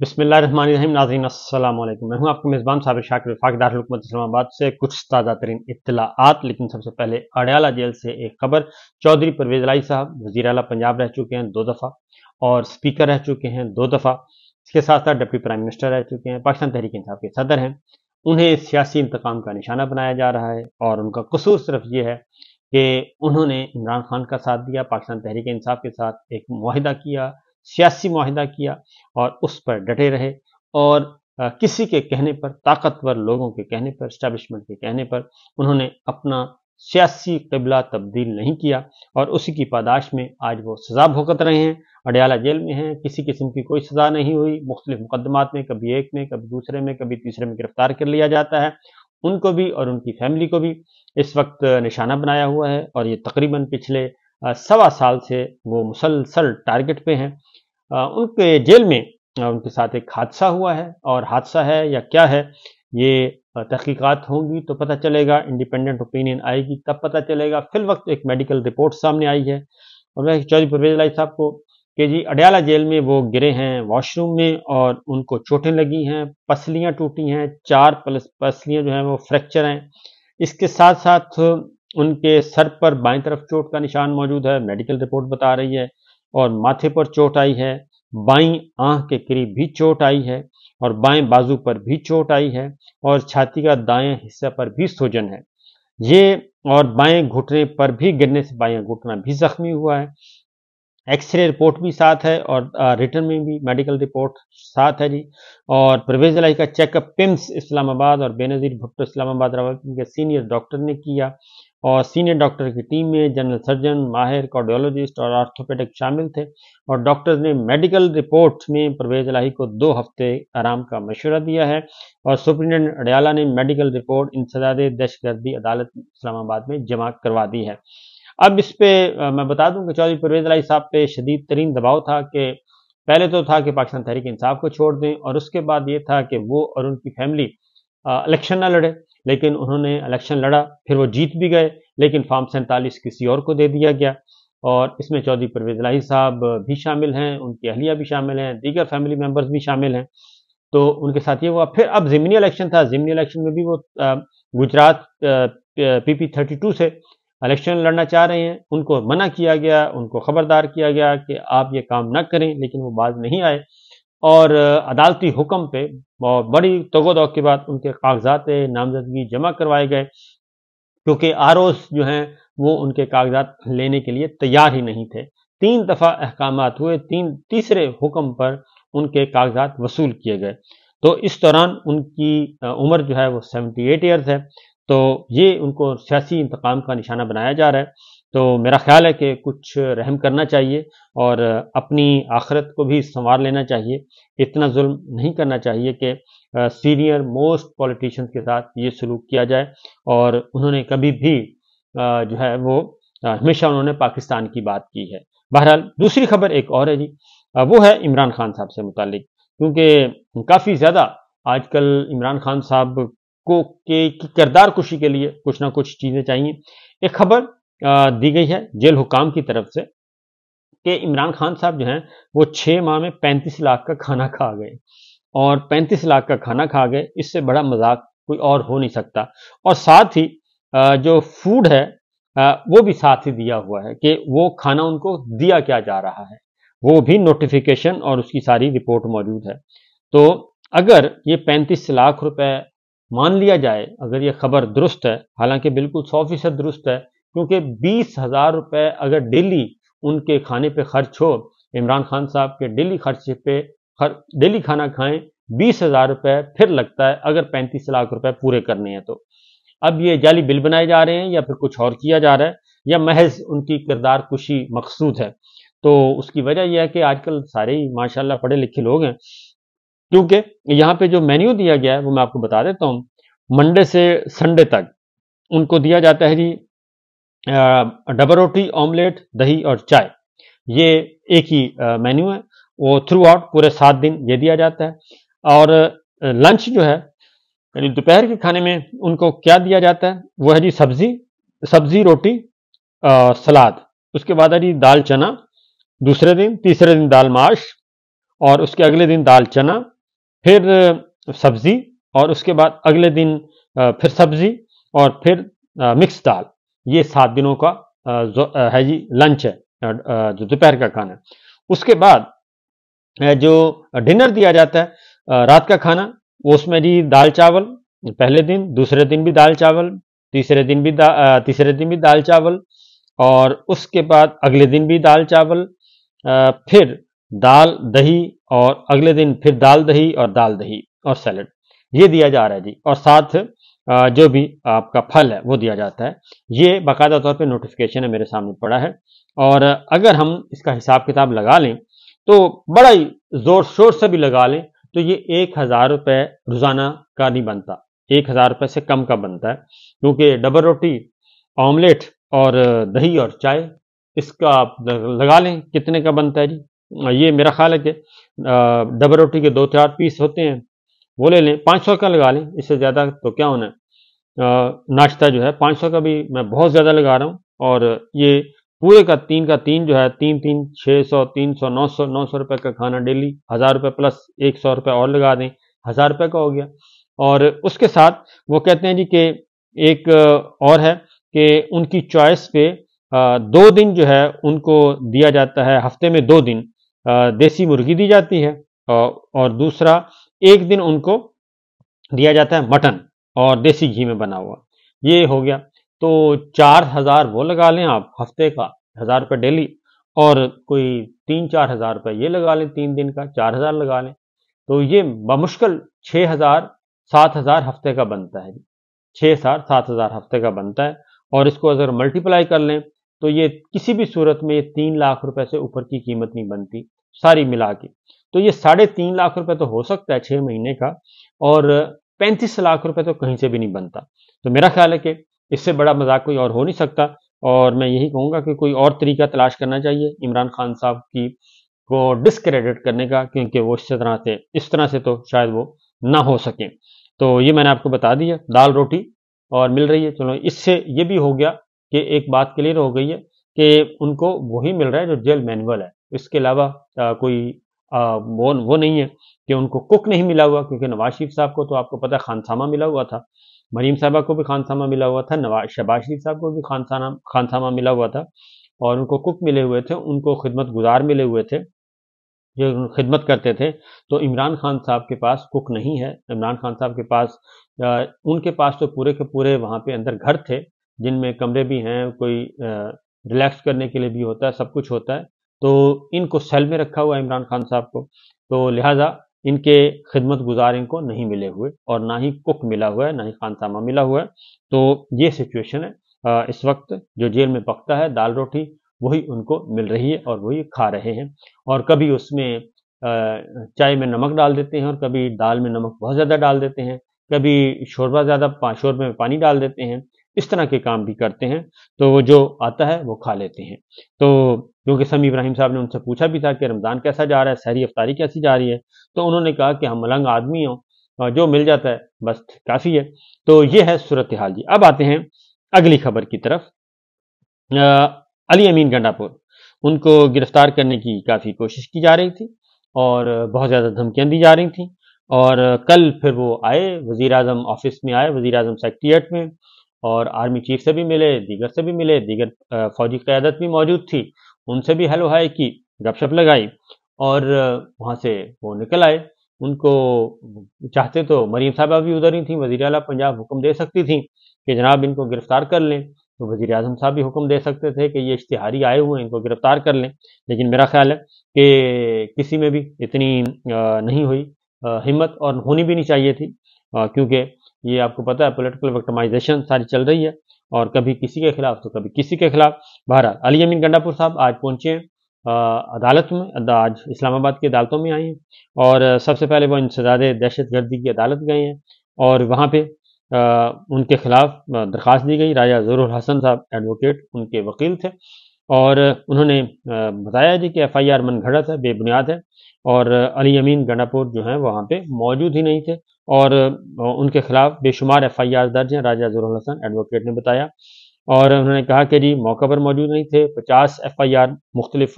बिसमीम नाजीन अल्लाम मैं हूँ आपको मेज़बान साबिर शाकिर विफाक दारकूमत इस्लामाबाद से कुछ ताज़ा तरीन इतलात लेकिन सबसे पहले अडयाला जेल से एक खबर चौधरी परवेज लाई साहब वजी अला पंजाब रह चुके हैं दो दफ़ा और स्पीकर रह चुके हैं दो दफ़ा इसके साथ साथ डिप्टी प्राइम मिनिस्टर रह चुके हैं पाकिस्तान तहरीक इंसाफ के सदर हैं उन्हें सियासी इंतकाम का निशाना बनाया जा रहा है और उनका कसूर सिर्फ ये है कि उन्होंने इमरान खान का साथ दिया पाकिस्तान तहरीक इंसाफ के साथ एक माहिदा किया सियासी माहिदा किया और उस पर डटे रहे और किसी के कहने पर ताकतवर लोगों के कहने पर इस्टेब्लिशमेंट के कहने पर उन्होंने अपना सियासी कबला तब्दील नहीं किया और उसी की पादाश में आज वो सजा भुगत रहे हैं अडयाला जेल में हैं किसी किस्म की कोई सज़ा नहीं हुई मुख्तलिफ मुकदमात में कभी एक में कभी दूसरे में कभी तीसरे में गिरफ्तार कर लिया जाता है उनको भी और उनकी फैमिली को भी इस वक्त निशाना बनाया हुआ है और ये तकरीबन पिछले सवा साल से वो मुसलसल टारगेट पे हैं उनके जेल में उनके साथ एक हादसा हुआ है और हादसा है या क्या है ये तहकीकत होंगी तो पता चलेगा इंडिपेंडेंट ओपिनियन आएगी तब पता चलेगा फिल वक्त एक मेडिकल रिपोर्ट सामने आई है और मैं चौधरी परवेज लाई साहब को कि जी अडयाला जेल में वो गिरे हैं वॉशरूम में और उनको चोटें लगी हैं पसलियाँ टूटी हैं चार पसलियाँ जो हैं वो फ्रैक्चर हैं इसके साथ साथ उनके सर पर बाएं तरफ चोट का निशान मौजूद है मेडिकल रिपोर्ट बता रही है और माथे पर चोट आई है बाई आंख के करीब भी चोट आई है और बाएं बाजू पर भी चोट आई है और छाती का दाएं हिस्सा पर भी सोजन है ये और बाएं घुटने पर भी गिरने से बाएं घुटना भी जख्मी हुआ है एक्सरे रिपोर्ट भी साथ है और रिटर्न में भी मेडिकल रिपोर्ट साथ है जी और परवेज लाई का चेकअप पिम्स इस्लामाबाद और बेनजीर भुट्टो इस्लामाबाद रवालपिंडी के सीनियर डॉक्टर ने किया और सीनियर डॉक्टर की टीम में जनरल सर्जन माहिर कार्डियोलॉजिस्ट और आर्थोपेडिक शामिल थे और डॉक्टर्स ने मेडिकल रिपोर्ट में परवेज लाही को दो हफ्ते आराम का मशवरा दिया है और सुप्रीटेंडेंट अडयाला ने मेडिकल रिपोर्ट इंसदाद दहशतगर्दी अदालत इस्लामाबाद में जमा करवा दी है अब इस पर मैं बता दूं कि चौधरी परवेज लाई साहब पे शदीद तरीन दबाव था कि पहले तो था कि पाकिस्तान तहरीक इंसाफ को छोड़ दें और उसके बाद ये था कि वो और उनकी फैमिली इलेक्शन ना लड़े लेकिन उन्होंने इलेक्शन लड़ा फिर वो जीत भी गए लेकिन फार्म सैंतालीस किसी और को दे दिया गया और इसमें चौधरी परवेज लाही साहब भी शामिल हैं उनकी अहलिया भी शामिल हैं दीगर फैमिली मेम्बर्स भी शामिल हैं तो उनके साथ ये हुआ फिर अब ज़िमनी इलेक्शन था ज़िमनी इलेक्शन में भी वो Gujarat P P thirty two से इलेक्शन लड़ना चाह रहे हैं उनको मना किया गया उनको खबरदार किया गया कि आप ये काम ना करें लेकिन वो बाज नहीं आए और अदालती हुक्म पे बहुत बड़ी दौ के बाद उनके कागजात नामजदगी जमा करवाए गए क्योंकि आर जो हैं वो उनके कागजात लेने के लिए तैयार ही नहीं थे तीन दफ़ा अहकाम हुए तीन तीसरे हुक्म पर उनके कागजात वसूल किए गए तो इस दौरान उनकी उम्र जो है वो सेवेंटी एट ईयर्स है तो ये उनको सियासी इंतकाम का निशाना बनाया जा रहा है तो मेरा ख्याल है कि कुछ रहम करना चाहिए और अपनी आखरत को भी संवार लेना चाहिए इतना जुल्म नहीं करना चाहिए कि सीनियर मोस्ट पॉलिटिशन के साथ ये सलूक किया जाए और उन्होंने कभी भी जो है वो हमेशा उन्होंने पाकिस्तान की बात की है बहरहाल दूसरी खबर एक और है जी वो है इमरान खान साहब से मुतलिक क्योंकि काफ़ी ज़्यादा आजकल इमरान खान साहब को के किरदार कुशी के लिए कुछ ना कुछ चीज़ें चाहिए एक खबर दी गई है जेल हुकाम की तरफ से कि इमरान खान साहब जो हैं वो छः माह में पैंतीस लाख का खाना खा गए और पैंतीस लाख का खाना खा गए इससे बड़ा मजाक कोई और हो नहीं सकता और साथ ही जो फूड है वो भी साथ ही दिया हुआ है कि वो खाना उनको दिया क्या जा रहा है वो भी नोटिफिकेशन और उसकी सारी रिपोर्ट मौजूद है तो अगर ये पैंतीस लाख रुपए मान लिया जाए अगर ये खबर दुरुस्त है हालांकि बिल्कुल सौ फीसद दुरुस्त है क्योंकि बीस हजार रुपए अगर डेली उनके खाने पे खर्च हो इमरान खान साहब के डेली खर्चे पे खर, डेली खाना खाएं बीस हजार रुपये फिर लगता है अगर पैंतीस लाख रुपए पूरे करने हैं तो अब ये जाली बिल बनाए जा रहे हैं या फिर कुछ और किया जा रहा है या महज उनकी किरदार कुशी मकसूद है तो उसकी वजह यह है कि आजकल सारे ही माशाल्लाह पढ़े लिखे लोग हैं क्योंकि यहाँ पे जो मेन्यू दिया गया है वो मैं आपको बता देता हूँ मंडे से संडे तक उनको दिया जाता है जी डबल रोटी ऑमलेट दही और चाय ये एक ही मेन्यू है वो थ्रू आउट पूरे सात दिन ये दिया जाता है और लंच जो है यानी दोपहर के खाने में उनको क्या दिया जाता है वो है जी सब्जी सब्जी रोटी सलाद उसके बाद है जी दाल चना दूसरे दिन तीसरे दिन दाल माश और उसके अगले दिन दाल चना फिर सब्जी और उसके बाद अगले दिन फिर सब्जी और फिर मिक्स दाल ये सात दिनों का है जी लंच है जो दोपहर का खाना है उसके बाद जो डिनर दिया जाता है रात का खाना उसमें जी दाल चावल पहले दिन दूसरे दिन भी दाल चावल तीसरे दिन भी तीसरे दिन भी दाल चावल और उसके बाद अगले दिन भी दाल चावल फिर दाल दही और अगले दिन फिर दाल दही और दाल दही और सैलड ये दिया जा रहा है जी और साथ जो भी आपका फल है वो दिया जाता है ये बाकायदा तौर पे नोटिफिकेशन है मेरे सामने पड़ा है और अगर हम इसका हिसाब किताब लगा लें तो बड़ा ही जोर शोर से भी लगा लें तो ये एक हज़ार रुपये रोज़ाना का नहीं बनता एक हज़ार रुपये से कम का बनता है क्योंकि डबल रोटी ऑमलेट और दही और चाय इसका आप लगा लें कितने का बनता है जी ये मेरा ख्याल है कि डबल रोटी के दो चार पीस होते हैं वो ले लें पाँच सौ का लगा लें इससे ज़्यादा तो क्या होना है नाश्ता जो है पाँच सौ का भी मैं बहुत ज़्यादा लगा रहा हूँ और ये पूरे का तीन का तीन जो है तीन तीन छः सौ तीन सौ नौ सौ नौ सौ रुपये का खाना डेली हज़ार रुपये प्लस एक सौ रुपये और लगा दें हज़ार रुपये का हो गया और उसके साथ वो कहते हैं जी कि एक और है कि उनकी चॉइस पे दो दिन जो है उनको दिया जाता है हफ्ते में दो दिन देसी मुर्गी दी जाती है और दूसरा एक दिन उनको दिया जाता है मटन और देसी घी में बना हुआ ये हो गया तो चार हजार वो लगा लें आप हफ्ते का हजार रुपये डेली और कोई तीन चार हजार रुपये ये लगा लें तीन दिन का चार हजार लगा लें तो ये बमुश्किल छः हजार सात हजार हफ्ते का बनता है छः हजार सात हजार हफ्ते का बनता है और इसको अगर मल्टीप्लाई कर लें तो ये किसी भी सूरत में ये तीन लाख रुपए से ऊपर की कीमत नहीं बनती सारी मिला के तो ये साढ़े तीन लाख रुपए तो हो सकता है छः महीने का और पैंतीस लाख रुपए तो कहीं से भी नहीं बनता तो मेरा ख्याल है कि इससे बड़ा मजाक कोई और हो नहीं सकता और मैं यही कहूँगा कि कोई और तरीका तलाश करना चाहिए इमरान खान साहब की को डिसक्रेडिट करने का क्योंकि वो इस तरह से इस तरह से तो शायद वो ना हो सकें तो ये मैंने आपको बता दिया दाल रोटी और मिल रही है चलो इससे ये भी हो गया कि एक बात क्लियर हो गई है कि उनको वही मिल रहा है जो जेल मैनुअल है इसके अलावा कोई आ, वो वो नहीं है कि उनको कुक नहीं मिला हुआ क्योंकि नवाज शरीफ साहब को तो आपको पता खानसामा मिला हुआ था मरीम साहबा को भी खानसामा मिला हुआ था नवाज शबाज शरीफ साहब को भी खानसाना खानसामा मिला हुआ था और उनको कुक मिले हुए थे उनको खिदमत गुजार मिले हुए थे जो खिदमत करते थे तो इमरान खान साहब के पास कुक नहीं है इमरान खान साहब के पास आ, उनके पास तो पूरे के पूरे वहाँ पे अंदर घर थे जिनमें कमरे भी हैं कोई रिलैक्स करने के लिए भी होता है सब कुछ होता है तो इनको सेल में रखा हुआ इमरान खान साहब को तो लिहाजा इनके खिदमत गुजार इनको नहीं मिले हुए और ना ही कुक मिला हुआ है ना ही खान सामा मिला हुआ है तो ये सिचुएशन है इस वक्त जो जेल में पकता है दाल रोटी वही उनको मिल रही है और वही खा रहे हैं और कभी उसमें चाय में नमक डाल देते हैं और कभी दाल में नमक बहुत ज़्यादा डाल देते हैं कभी शोरबा ज़्यादा शोरबे में पानी डाल देते हैं इस तरह के काम भी करते हैं तो वो जो आता है वो खा लेते हैं तो क्योंकि समी इब्राहिम साहब ने उनसे पूछा भी था कि रमज़ान कैसा जा रहा है सहरी अफ्तारी कैसी जा रही है तो उन्होंने कहा कि हम मलंग आदमी हों जो मिल जाता है बस काफ़ी है तो ये है सूरत हाल जी अब आते हैं अगली खबर की तरफ आ, अली अमीन गंडापुर उनको गिरफ्तार करने की काफ़ी कोशिश की जा रही थी और बहुत ज़्यादा धमकियाँ दी जा रही थी और कल फिर वो आए वज़ी अजम ऑफिस में आए वज़ी अजम सेक्रट्रियट में और आर्मी चीफ से भी मिले दीगर से भी मिले दीगर फौजी क्यादत भी मौजूद थी उनसे भी हेलो हाई की गपशप लगाई और वहाँ से वो निकल आए उनको चाहते तो मरीम साहबा भी उधर ही थी वजी अला पंजाब हुक्म दे सकती थी कि जनाब इनको गिरफ्तार कर लें तो वजी अजम साहब भी हुक्म दे सकते थे कि ये इश्तिहारी आए हुए हैं इनको गिरफ्तार कर लें लेकिन मेरा ख्याल है कि किसी में भी इतनी नहीं हुई हिम्मत और होनी भी नहीं चाहिए थी क्योंकि ये आपको पता है पोलिटिकल विक्टमाइजेशन सारी चल रही है और कभी किसी के खिलाफ तो कभी किसी के खिलाफ बहरहाल अली अमीन गंडापुर साहब आज पहुंचे अदालत में आज इस्लामाबाद की अदालतों में आई हैं और सबसे पहले वो इंसदाद दहशत गर्दी की अदालत गए हैं और वहाँ पे आ, उनके खिलाफ दरख्वास्त दी गई राजा जरूर हसन साहब एडवोकेट उनके वकील थे और उन्होंने बताया जी कि एफ आई आर मनगढ़ंत है बेबुनियाद है और अली अमीन गंडापुर जो हैं वहाँ पे मौजूद ही नहीं थे और उनके खिलाफ बेशुमार एफ आई आर दर्ज हैं राजा जरूल हसन एडवोकेट ने बताया और उन्होंने कहा कि जी मौके पर मौजूद नहीं थे पचास एफ आई आर मुख्तलिफ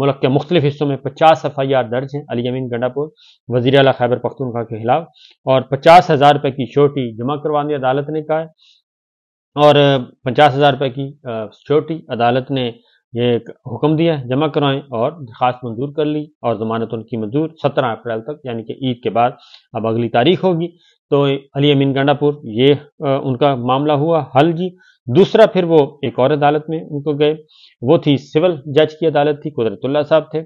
मुल्क के मुख्तलिफ हिस्सों में पचास एफ आई आर दर्ज हैं अली अमीन गंडापुर वजी अला खैबर पख्तूनखा के खिलाफ और पचास हज़ार रुपये की छोटी जमा करवाने अदालत ने कहा है और पचास हज़ार रुपये की सिक्योरिटी अदालत ने ये एक हुक्म दिया है जमा करवाएं और दरखास्त मंजूर कर ली और जमानत उनकी मंजूर सत्रह अप्रैल तक यानी कि ईद के बाद अब अगली तारीख होगी तो अली अमीन गंडापुर ये उनका मामला हुआ हल जी दूसरा फिर वो एक और अदालत में उनको गए वो थी सिविल जज की अदालत थी कुदरतुल्ला साहब थे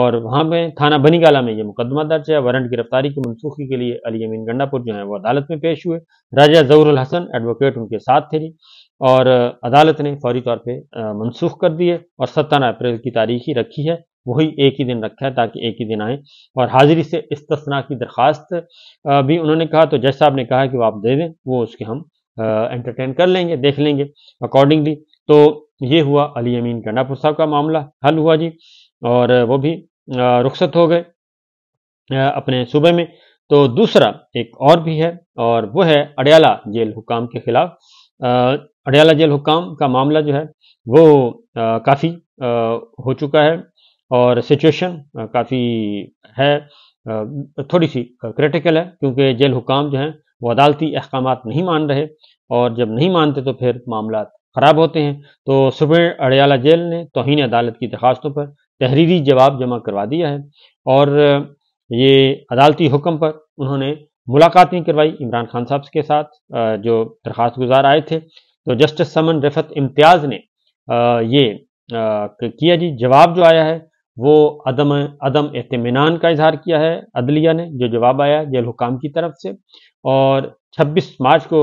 और वहाँ में थाना बनीगाला में ये मुकदमा दर्ज है वारंट गिरफ्तारी की मनसूखी के लिए अली अमीन गंडापुर जो है वो अदालत में पेश हुए राजा जहरुल हसन एडवोकेट उनके साथ थे और अदालत ने फौरी तौर पर मनसूख कर दिए और सत्रह अप्रैल की तारीख ही रखी है वही एक ही दिन रखा है ताकि एक ही दिन आए और हाजिरी से इस की दरख्वास्त भी उन्होंने कहा तो जज साहब ने कहा कि वो आप दे दें वो उसके हम एंटरटेन कर लेंगे देख लेंगे अकॉर्डिंगली तो ये हुआ अली अमीन नापुर साहब का मामला हल हुआ जी और वो भी रुखसत हो गए अपने सूबे में तो दूसरा एक और भी है और वो है अडयाला जेल हुकाम के खिलाफ अडयाला जेल हुकाम का मामला जो है वो काफ़ी हो चुका है और सिचुएशन काफ़ी है थोड़ी सी क्रिटिकल है क्योंकि जेल हुकाम जो हैं वो अदालती अहकाम नहीं मान रहे और जब नहीं मानते तो फिर मामला ख़राब होते हैं तो सुबह अड़ियाला जेल ने तोहन अदालत की दरखास्तों पर तहरीरी जवाब जमा करवा दिया है और ये अदालती हुक्म पर उन्होंने मुलाकात नहीं करवाई इमरान खान साहब के साथ जो दरखास्त गुजार आए थे तो जस्टिस समन रफत इम्तियाज़ ने ये किया जी जवाब जो आया है वो अदम अदम अतमान का इजहार किया है अदलिया ने जो जवाब आया जेल हुकाम की तरफ से और 26 मार्च को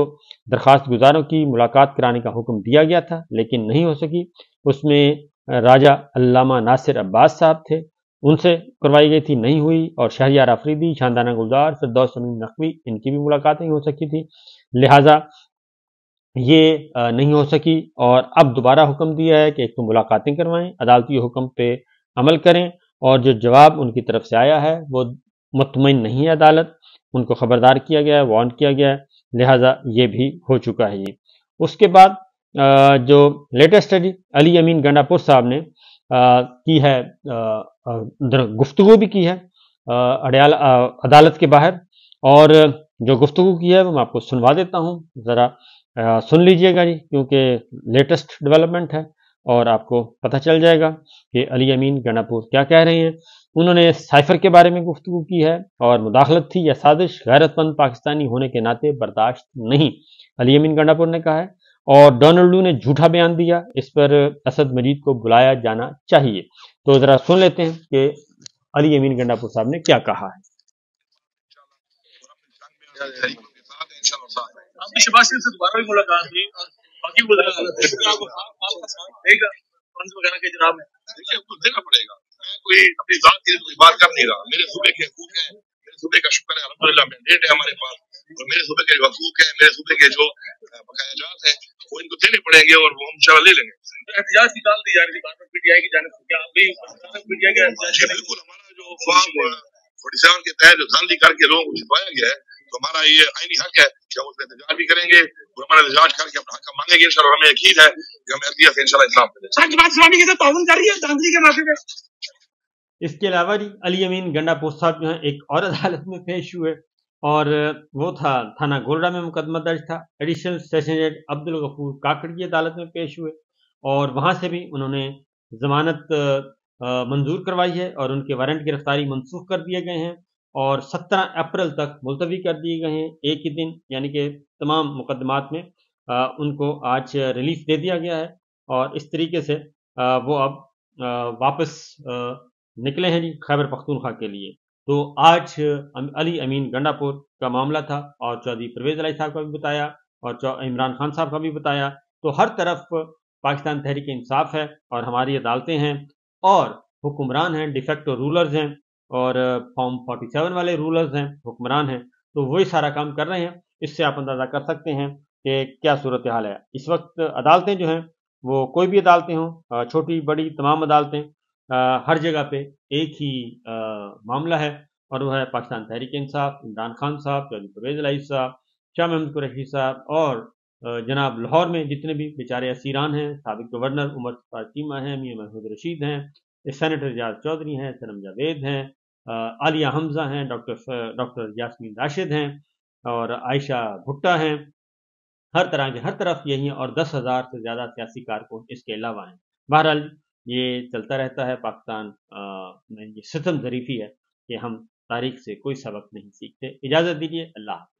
दरख्वास्त गुजारों की मुलाकात कराने का हुक्म दिया गया था लेकिन नहीं हो सकी उसमें राजा अल्लामा नासिर अब्बास साहब थे उनसे करवाई गई थी नहीं हुई और शहरियार अफरीदी शानदाना गुलजार फिरदौस शमीम नकवी इनकी भी मुलाकातें हो सकी थी लिहाजा ये नहीं हो सकी और अब दोबारा हुक्म दिया है कि एक तो मुलाकातें करवाएं अदालती हुक्म पे अमल करें और जो जवाब उनकी तरफ से आया है वो मतमिन नहीं है अदालत उनको खबरदार किया गया है वार्न किया गया है लिहाजा ये भी हो चुका है ये उसके बाद जो लेटेस्ट स्टडी अली अमीन गंडापुर साहब ने की है गुफ्तु भी की है अडयाल अदालत के बाहर और जो गुफ्तु की है वो मैं आपको सुनवा देता हूँ ज़रा सुन लीजिएगा जी क्योंकि लेटेस्ट डेवलपमेंट है और आपको पता चल जाएगा कि अली अमीन गणापुर क्या कह रहे हैं उन्होंने साइफर के बारे में गुफ्तु की है और मुदाखलत थी यह साजिश गैरतमंद पाकिस्तानी होने के नाते बर्दाश्त नहीं अली अमीन गंडापुर ने कहा है और डोनाल्डू ने झूठा बयान दिया इस पर असद मजीद को बुलाया जाना चाहिए तो ज़रा सुन लेते हैं कि अली अमीन गंडापुर साहब ने क्या कहा है दोबारा भी मुलाकात के जनाब है देखिए आपको देना पड़ेगा कोई अपनी कर नहीं रहा मेरे सूबे के हकूक है मेरे सूबे का शुक्र है अलहमदिल्ला मैंडेट और मेरे सूबे के हकूक है मेरे सूबे के जो है वो इनको देने पड़ेंगे और वो हम इंशाल्लाह लेंगे तो हमारा जो फॉर्म करके लोगों को छुपाया गया है तो हमारा ये आईनी हक है कि हम उसका एहतजाज भी करेंगे और हमारा एहतजाज करके अपना हक मांगेंगे सर हमें यकीन है इसके अलावा जी अली अमीन पोस्ट साहब जो है एक और अदालत में पेश हुए और वो था थाना गोलडा में मुकदमा दर्ज था एडिशनल सेशन जज अब्दुल गफूर काकड़ की अदालत में पेश हुए और वहाँ से भी उन्होंने जमानत मंजूर करवाई है और उनके वारंट गिरफ्तारी मनसूख कर दिए गए हैं और 17 अप्रैल तक मुलतवी कर दिए गए हैं एक ही दिन यानी कि तमाम मुकदमात में उनको आज रिलीफ दे दिया गया है और इस तरीके से वो अब वापस निकले हैं जी खैबर पख्तूनख्वा के लिए तो आज अली अमीन गंडापुर का मामला था और चौधरी परवेज अली साहब का भी बताया और इमरान खान साहब का भी बताया तो हर तरफ पाकिस्तान तहरीक इंसाफ है और हमारी अदालतें हैं और हुक्मरान हैं डिफेक्टो रूलर्स हैं और फॉर्म सेवन वाले रूलर्स हैं हुक्मरान हैं तो वही सारा काम कर रहे हैं इससे आप अंदाज़ा कर सकते हैं कि क्या सूरत हाल है इस वक्त अदालतें जो हैं वो कोई भी अदालतें हों छोटी बड़ी तमाम अदालतें हर जगह पे एक ही आ, मामला है और वह है पाकिस्तान तहरीक इंसाफ इमरान खान साहब चौधरी परवेज लाइफ साहब शाह महमूद कुरैशी साहब और जनाब लाहौर में जितने भी बेचारे असीरान हैं सबक गवर्नर उमर फातिमा हैं मियाँ महमूद रशीद हैं सैनटर रियाज चौधरी हैं सनम जावेद हैं आलिया हमजा हैं डॉक्टर डॉक्टर यासमीन राशिद हैं और आयशा भुट्टा हैं हर तरह के हर तरफ यही और दस हज़ार से ज़्यादा सियासी कारकुन इसके अलावा हैं बहरहाल ये चलता रहता है पाकिस्तान में ये सितम जरीफी है कि हम तारीख से कोई सबक नहीं सीखते इजाज़त दीजिए अल्लाह